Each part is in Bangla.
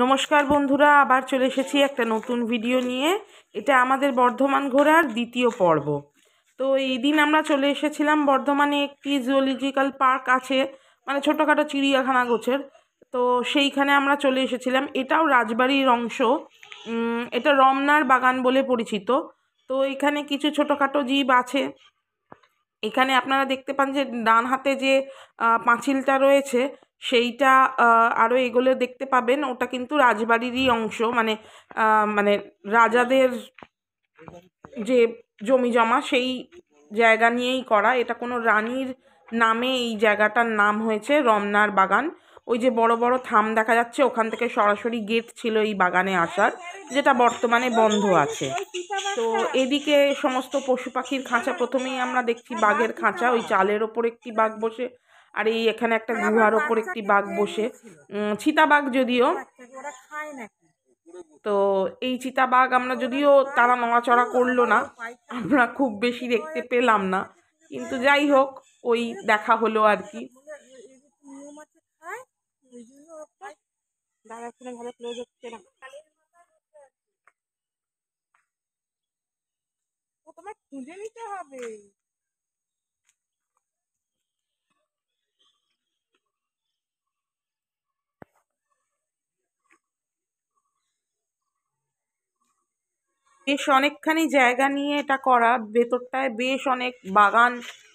নমস্কার বন্ধুরা আবার চলে এসেছি একটা নতুন ভিডিও নিয়ে এটা আমাদের বর্ধমান ঘোরার দ্বিতীয় পর্ব তো এই দিন আমরা চলে এসেছিলাম বর্ধমানে একটি জুওলজিক্যাল পার্ক আছে মানে ছোটোখাটো চিড়িয়াখানা গোছের তো সেইখানে আমরা চলে এসেছিলাম এটাও রাজবাড়ির অংশ এটা রমনার বাগান বলে পরিচিত তো এখানে কিছু ছোটোখাটো জীব আছে এখানে আপনারা দেখতে পান যে ডান হাতে যে পাঁচিলটা রয়েছে সেইটা আরও এগোলে দেখতে পাবেন ওটা কিন্তু রাজবাড়িরই অংশ মানে মানে রাজাদের যে জমি জমা সেই জায়গা নিয়েই করা এটা কোনো রানীর নামে এই জায়গাটার নাম হয়েছে রমনার বাগান ওই যে বড় বড় থাম দেখা যাচ্ছে ওখান থেকে সরাসরি গেট ছিল এই বাগানে আসার যেটা বর্তমানে বন্ধ আছে তো এদিকে সমস্ত পশু পাখির খাঁচা প্রথমেই আমরা দেখছি বাঘের খাঁচা ওই চালের ওপর একটি বাঘ বসে আর এই এখানে একটা গুহার ওপর একটি বাঘ বসে চিতাবাঘ যদিও তো এই চিতাবাঘ আমরা যদিও তারা নড়াচড়া করলো না আমরা খুব বেশি দেখতে পেলাম না কিন্তু যাই হোক ওই দেখা হলো আর কি খুঁজে নিতে হবে বেশ অনেকখানি জায়গা নিয়ে এটা করা ভেতরটায় বেশ অনেক বাগান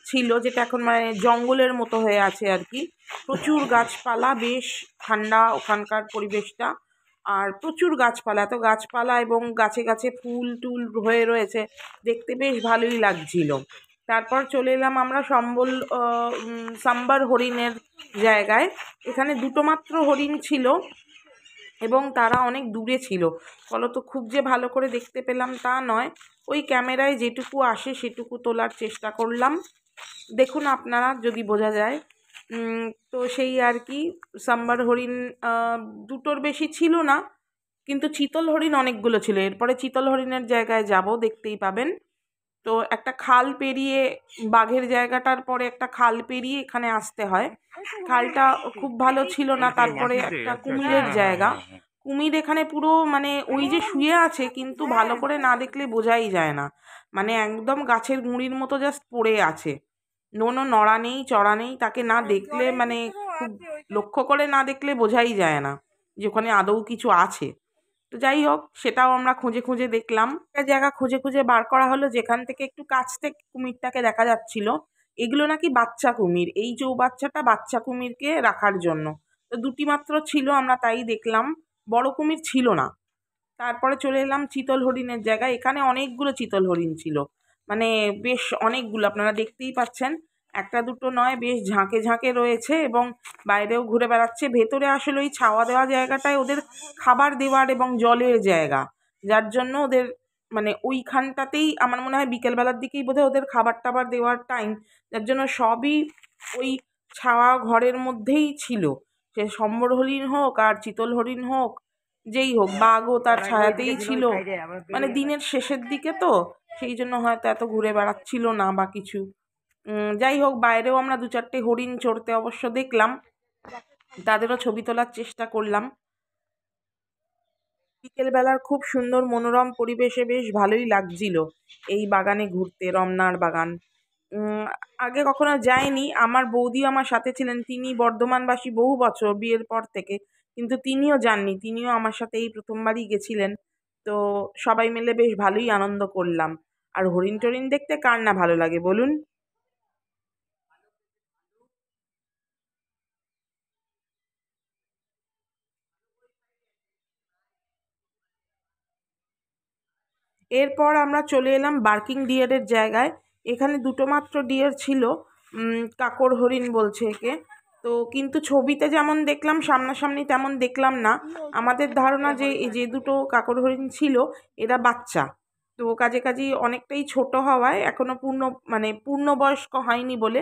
ছিল যেটা এখন মানে জঙ্গলের মতো হয়ে আছে আর কি প্রচুর গাছপালা বেশ ঠান্ডা ওখানকার পরিবেশটা আর প্রচুর গাছপালা এত গাছপালা এবং গাছে গাছে ফুল টুল হয়ে রয়েছে দেখতে বেশ ভালোই লাগছিল তারপর চলে এলাম আমরা সম্বল সাম্বার হরিণের জায়গায় এখানে দুটো মাত্র হরিণ ছিল এবং তারা অনেক দূরে ছিল ফলত খুব যে ভালো করে দেখতে পেলাম তা নয় ওই ক্যামেরায় যেটুকু আসে সেটুকু তোলার চেষ্টা করলাম দেখুন আপনারা যদি বোঝা যায় তো সেই আর কি সাম্বার হরিণ দুটোর বেশি ছিল না কিন্তু চিতল হরিণ অনেকগুলো ছিল এরপরে চিতল হরিণের জায়গায় যাব দেখতেই পাবেন তো একটা খাল পেরিয়ে বাঘের জায়গাটার পরে একটা খাল পেরিয়ে এখানে আসতে হয় খালটা খুব ভালো ছিল না তারপরে একটা কুমিরের জায়গা কুমির এখানে পুরো মানে ওই যে শুয়ে আছে কিন্তু ভালো করে না দেখলে বোঝাই যায় না মানে একদম গাছের গুঁড়ির মতো জাস্ট পড়ে আছে নোনো নড়া নেই চড়া নেই তাকে না দেখলে মানে খুব লক্ষ্য করে না দেখলে বোঝাই যায় না যে ওখানে আদৌ কিছু আছে তো যাই হোক সেটাও আমরা খুঁজে খুঁজে দেখলাম একটা জায়গা খুঁজে খুঁজে বার করা হলো যেখান থেকে একটু কাছ থেকে কুমিরটাকে দেখা যাচ্ছিল এগুলো নাকি বাচ্চা কুমির এই চৌবাচ্চাটা বাচ্চা কুমিরকে রাখার জন্য তো দুটি মাত্র ছিল আমরা তাই দেখলাম বড় কুমির ছিল না তারপরে চলে এলাম চিতল হরিণের জায়গায় এখানে অনেকগুলো চিতল হরিণ ছিল মানে বেশ অনেকগুলো আপনারা দেখতেই পাচ্ছেন একটা দুটো নয় বেশ ঝাঁকে ঝাঁকে রয়েছে এবং বাইরেও ঘুরে বেড়াচ্ছে ভেতরে আসলে ওই ছাওয়া দেওয়া জায়গাটায় ওদের খাবার দেওয়ার এবং জলের জায়গা যার জন্য ওদের মানে ওইখানটাতেই আমার মনে হয় বিকেলবেলার দিকেই বোধহয় ওদের খাবার টাবার দেওয়ার টাইম যার জন্য সবই ওই ছাওয়া ঘরের মধ্যেই ছিল সে সম্বর হরিণ হোক আর চিতল হরিণ হোক যেই হোক বাঘও তার ছায়াতেই ছিল মানে দিনের শেষের দিকে তো সেই জন্য হয়তো এত ঘুরে বেড়াচ্ছিল না বা কিছু যাই হোক বাইরেও আমরা দু চারটে হরিণ চড়তে অবশ্য দেখলাম তাদেরও ছবি তোলার চেষ্টা করলাম বিকেলবেলার খুব সুন্দর মনোরম পরিবেশে বেশ ভালোই লাগছিল এই বাগানে ঘুরতে রমনার বাগান আগে কখনো যায়নি আমার বৌদি আমার সাথে ছিলেন তিনি বর্ধমানবাসী বহু বছর বিয়ের পর থেকে কিন্তু তিনিও যাননি তিনিও আমার সাথে এই প্রথমবারই গেছিলেন তো সবাই মিলে বেশ ভালোই আনন্দ করলাম আর হরিণ টরিণ দেখতে কার না ভালো লাগে বলুন এরপর আমরা চলে এলাম বার্কিং ডিয়ারের জায়গায় এখানে দুটো মাত্র ডিয়ার ছিল কাকর হরিণ বলছে একে তো কিন্তু ছবিতে যেমন দেখলাম সামনাসামনি তেমন দেখলাম না আমাদের ধারণা যে যে দুটো কাকর হরিণ ছিল এরা বাচ্চা তো কাজে কাজেই অনেকটাই ছোট হওয়ায় এখনও পূর্ণ মানে পূর্ণবয়স্ক হয়নি বলে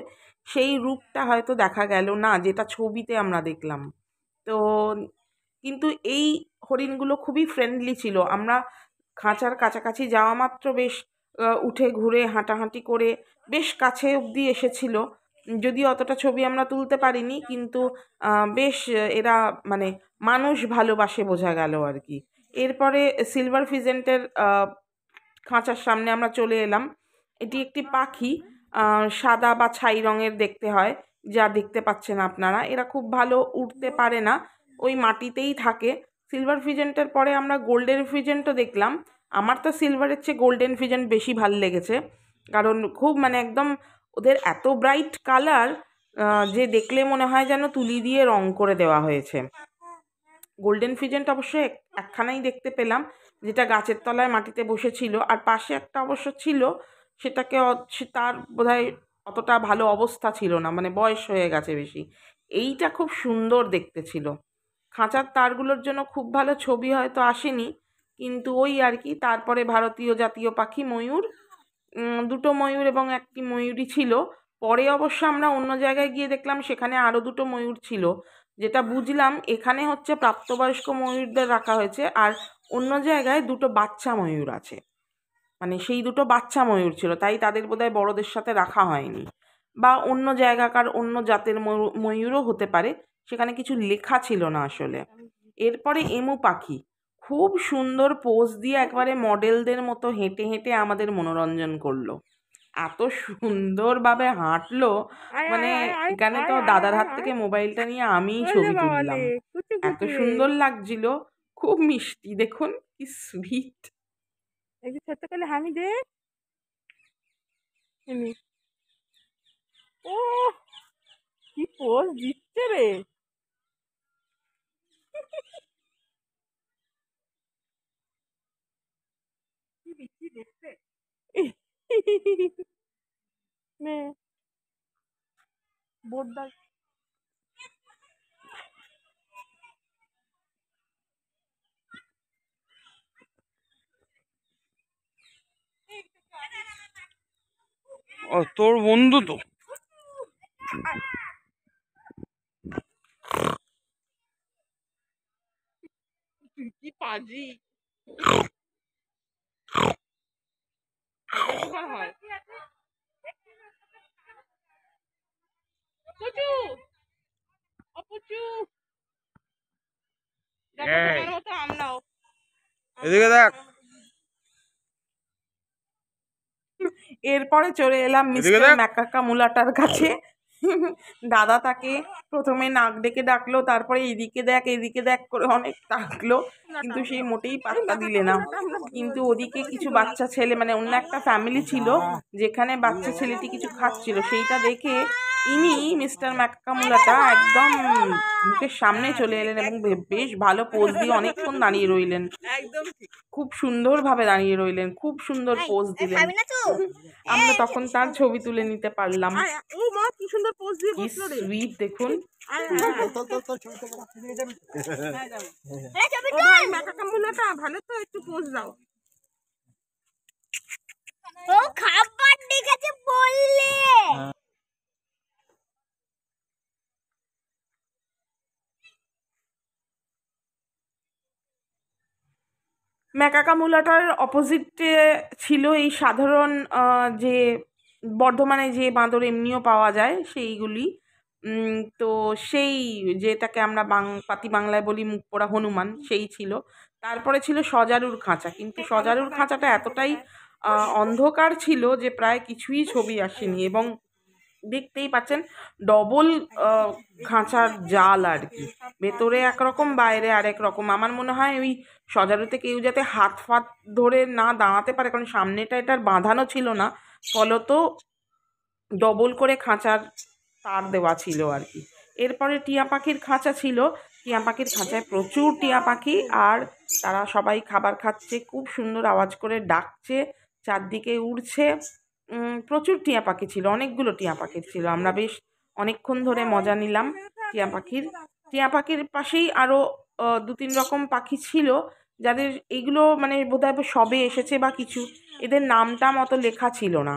সেই রূপটা হয়তো দেখা গেল না যেটা ছবিতে আমরা দেখলাম তো কিন্তু এই হরিণগুলো খুবই ফ্রেন্ডলি ছিল আমরা খাঁচার কাছাকাছি যাওয়া মাত্র বেশ উঠে ঘুরে হাঁটাহাঁটি করে বেশ কাছে অবধি এসেছিল যদি অতটা ছবি আমরা তুলতে পারিনি কিন্তু বেশ এরা মানে মানুষ ভালোবাসে বোঝা গেল আর কি এরপরে সিলভার ফিজেন্টের খাঁচার সামনে আমরা চলে এলাম এটি একটি পাখি সাদা বা ছাই রঙের দেখতে হয় যা দেখতে পাচ্ছেন আপনারা এরা খুব ভালো উঠতে পারে না ওই মাটিতেই থাকে সিলভার ফিজেন্টের পরে আমরা গোল্ডের ফিজেন্টও দেখলাম আমার তো সিলভারের চেয়ে গোল্ডেন ফিজেন্ট বেশি ভাল লেগেছে কারণ খুব মানে একদম ওদের এত ব্রাইট কালার যে দেখলে মনে হয় যেন তুলি দিয়ে রং করে দেওয়া হয়েছে গোল্ডেন ফিজেন্ট অবশ্য একখানাই দেখতে পেলাম যেটা গাছের তলায় মাটিতে বসেছিল আর পাশে একটা অবশ্য ছিল সেটাকে তার বোধহয় অতটা ভালো অবস্থা ছিল না মানে বয়স হয়ে গেছে বেশি এইটা খুব সুন্দর দেখতে ছিল খাঁচার তারগুলোর জন্য খুব ভালো ছবি হয়তো আসেনি কিন্তু ওই আর কি তারপরে ভারতীয় জাতীয় পাখি ময়ূর দুটো ময়ূর এবং একটি ময়ূরই ছিল পরে অবশ্য আমরা অন্য জায়গায় গিয়ে দেখলাম সেখানে আরও দুটো ময়ূর ছিল যেটা বুঝলাম এখানে হচ্ছে প্রাপ্তবয়স্ক ময়ূরদের রাখা হয়েছে আর অন্য জায়গায় দুটো বাচ্চা ময়ূর আছে মানে সেই দুটো বাচ্চা ময়ূর ছিল তাই তাদের বোধহয় বড়দের সাথে রাখা হয়নি বা অন্য জায়গাকার অন্য জাতের ময়ূরও হতে পারে সেখানে কিছু লেখা ছিল না আসলে এরপরে এমু পাখি খুব সুন্দর পোজ দিয়ে একবারে মডেলদের মতো হেঁটে হেঁটে আমাদের মনোরঞ্জন করলো এত সুন্দরভাবে হাঁটলো মানে এখানে তো দাদার হাত থেকে মোবাইলটা নিয়ে আমি ছবি তুললাম এত সুন্দর লাগছিল খুব মিষ্টি দেখুন কি সুইট ও কি পোজ দিচ্ছে রে ও তোর বন্ধু তো কি পাজি এরপরে চলে এলাম মিস্টার ম্যাকাকা মুলাটার কাছে দাদা তাকে প্রথমে নাক ডেকে ডাকলো তারপরে এদিকে দেখ এদিকে দেখ করে অনেক ডাকলো কিন্তু সেই মোটেই পাত্তা দিলে না কিন্তু ওদিকে কিছু বাচ্চা ছেলে মানে অন্য একটা ফ্যামিলি ছিল যেখানে বাচ্চা ছেলেটি কিছু খাচ্ছিল সেইটা দেখে ইনি মিস্টার ম্যাকামুলাটা একদম মুখের সামনে চলে এলেন এবং বেশ ভালো পোজ দিয়ে অনেকক্ষণ দাঁড়িয়ে রইলেন খুব সুন্দরভাবে দাঁড়িয়ে রইলেন খুব সুন্দর পোজ দিলেন আমরা তখন তার ছবি তুলে নিতে পারলাম দেখুন ভালো তো একটু পোজ দাও ও খাবার দেখেছে বললে হ্যাঁ। ম্যাকাকামুলাটার অপোজিটে ছিল এই সাধারণ যে বর্ধমানে যে বাঁদর এমনিও পাওয়া যায় সেইগুলি তো সেই যেটাকে আমরা বাং পাতি বাংলায় বলি মুখ পোড়া হনুমান সেই ছিল তারপরে ছিল সজারুর খাঁচা কিন্তু সজারুর খাঁচাটা এতটাই অন্ধকার ছিল যে প্রায় কিছুই ছবি আসেনি এবং দেখতেই পাচ্ছেন ডবল খাঁচার জাল আর কি ভেতরে একরকম বাইরে আরেক রকম আমার মনে হয় ওই সজারুতে কেউ যাতে হাত ফাত ধরে না দাঁড়াতে পারে কারণ সামনেটা এটার বাঁধানো ছিল না ফলত ডবল করে খাঁচার তার দেওয়া ছিল আর কি এরপরে টিয়া পাখির খাঁচা ছিল টিয়া পাখির খাঁচায় প্রচুর টিয়া পাখি আর তারা সবাই খাবার খাচ্ছে খুব সুন্দর আওয়াজ করে ডাকছে চারদিকে উড়ছে প্রচুর টিয়া পাখি ছিল অনেকগুলো টিয়া পাখি ছিল আমরা বেশ অনেকক্ষণ ধরে মজা নিলাম টিয়া পাখির টিয়া পাখির পাশেই আরও দু তিন রকম পাখি ছিল যাদের এইগুলো মানে বোধহয় সবে এসেছে বা কিছু এদের নামটা মতো লেখা ছিল না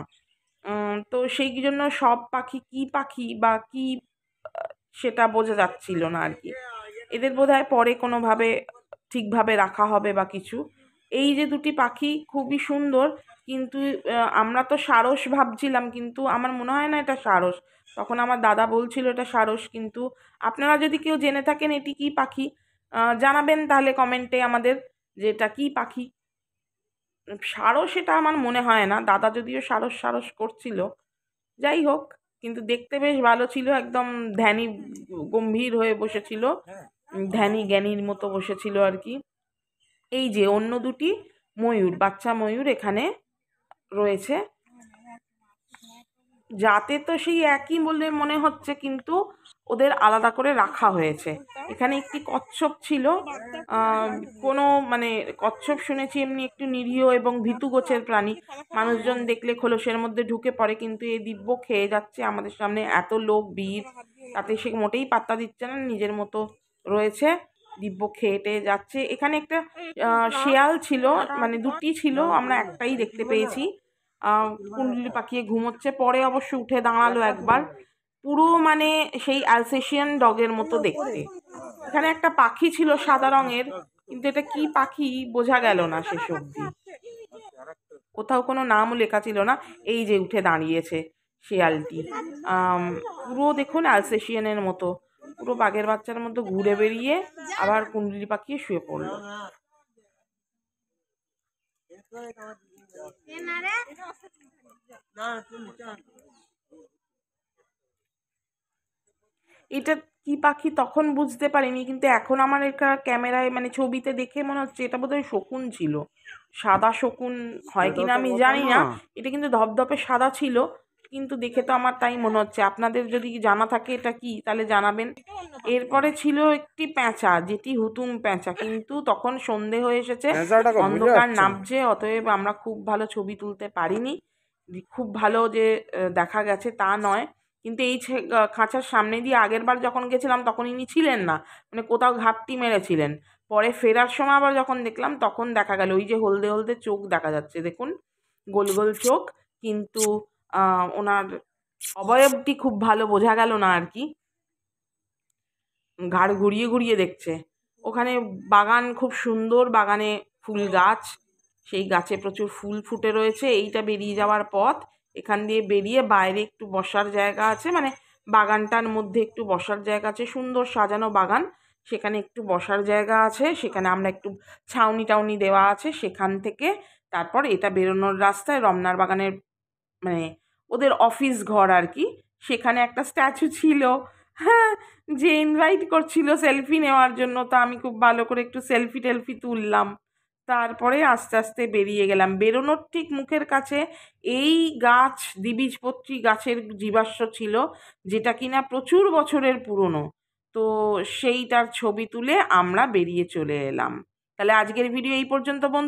তো সেই জন্য সব পাখি কি পাখি বা কি সেটা বোঝা যাচ্ছিল না আর কি এদের হয় পরে কোনোভাবে ঠিকভাবে রাখা হবে বা কিছু এই যে দুটি পাখি খুবই সুন্দর কিন্তু আমরা তো সারস ভাবছিলাম কিন্তু আমার মনে হয় না এটা সারস তখন আমার দাদা বলছিল এটা সারস কিন্তু আপনারা যদি কেউ জেনে থাকেন এটি কি পাখি জানাবেন তাহলে কমেন্টে আমাদের যে এটা কী পাখি সারস এটা আমার মনে হয় না দাদা যদিও সারস সারস করছিল যাই হোক কিন্তু দেখতে বেশ ভালো ছিল একদম ধ্যানী গম্ভীর হয়ে বসেছিল হ্যাঁ। ধ্যানী জ্ঞানীর মতো বসেছিল আর কি এই যে অন্য দুটি ময়ূর বাচ্চা ময়ূর এখানে রয়েছে যাতে তো সেই একই বলে মনে হচ্ছে কিন্তু ওদের আলাদা করে রাখা হয়েছে এখানে একটি কচ্ছপ ছিল কোনো মানে কচ্ছপ শুনেছি এমনি একটু নিরীহ এবং ভীতু গোছের প্রাণী মানুষজন দেখলে খোলসের মধ্যে ঢুকে পড়ে কিন্তু এই দিব্য খেয়ে যাচ্ছে আমাদের সামনে এত লোক ভিড় তাতে সে মোটেই পাত্তা দিচ্ছে না নিজের মতো রয়েছে দিব্য খেয়ে টেয়ে যাচ্ছে এখানে একটা শেয়াল ছিল মানে দুটি ছিল আমরা একটাই দেখতে পেয়েছি কুণ্ডলি পাকিয়ে ঘুমোচ্ছে পরে অবশ্য উঠে দাঁড়ালো একবার পুরো মানে সেই অ্যালসেশিয়ান ডগের মতো দেখতে এখানে একটা পাখি ছিল সাদা রঙের কিন্তু এটা কি পাখি বোঝা গেল না শেষ অবধি কোথাও কোনো নামও লেখা ছিল না এই যে উঠে দাঁড়িয়েছে শিয়ালটি পুরো দেখুন অ্যালসেশিয়ানের মতো পুরো বাঘের বাচ্চার মতো ঘুরে বেরিয়ে আবার কুণ্ডলি পাকিয়ে শুয়ে পড়ল এটা কি পাখি তখন বুঝতে পারিনি কিন্তু এখন আমার এটা ক্যামেরায় মানে ছবিতে দেখে মনে হচ্ছে এটা বোধহয় শকুন ছিল সাদা শকুন হয় কিনা আমি জানি না হ্যাঁ। এটা কিন্তু ধপধপে সাদা ছিল কিন্তু দেখে তো আমার তাই মনে হচ্ছে আপনাদের যদি জানা থাকে এটা কি তাহলে জানাবেন এরপরে ছিল একটি প্যাঁচা যেটি হুতুম প্যাঁচা কিন্তু তখন সন্ধে হয়ে এসেছে অন্ধকার নামছে অতএব আমরা খুব ভালো ছবি তুলতে পারিনি খুব ভালো যে দেখা গেছে তা নয় কিন্তু এই খাঁচার সামনে দিয়ে আগের বার যখন গেছিলাম তখন ইনি ছিলেন না মানে কোথাও ঘাপটি মেরেছিলেন পরে ফেরার সময় আবার যখন দেখলাম তখন দেখা গেল ওই যে হলদে হলদে চোখ দেখা যাচ্ছে দেখুন গোল গোল চোখ কিন্তু ওনার অবয়বটি খুব ভালো বোঝা গেল না আর কি ঘাড় ঘুরিয়ে ঘুরিয়ে দেখছে ওখানে বাগান খুব সুন্দর বাগানে ফুল গাছ সেই গাছে প্রচুর ফুল ফুটে রয়েছে এইটা বেরিয়ে যাওয়ার পথ এখান দিয়ে বেরিয়ে বাইরে একটু বসার জায়গা আছে মানে বাগানটার মধ্যে একটু বসার জায়গা আছে সুন্দর সাজানো বাগান সেখানে একটু বসার জায়গা আছে সেখানে আমরা একটু ছাউনি টাউনি দেওয়া আছে সেখান থেকে তারপর এটা বেরোনোর রাস্তায় রমনার বাগানের মানে ওদের অফিস ঘর আর কি সেখানে একটা স্ট্যাচু ছিল হ্যাঁ যে ইনভাইট করছিল সেলফি নেওয়ার জন্য তা আমি খুব ভালো করে একটু সেলফি টেলফি তুললাম তারপরে আস্তে আস্তে বেরিয়ে গেলাম বেরোনোর ঠিক মুখের কাছে এই গাছ দ্বিবীজপত্রী গাছের জীবাশ্ম ছিল যেটা কিনা প্রচুর বছরের পুরনো তো সেইটার ছবি তুলে আমরা বেরিয়ে চলে এলাম তাহলে আজকের ভিডিও এই পর্যন্ত বন্ধু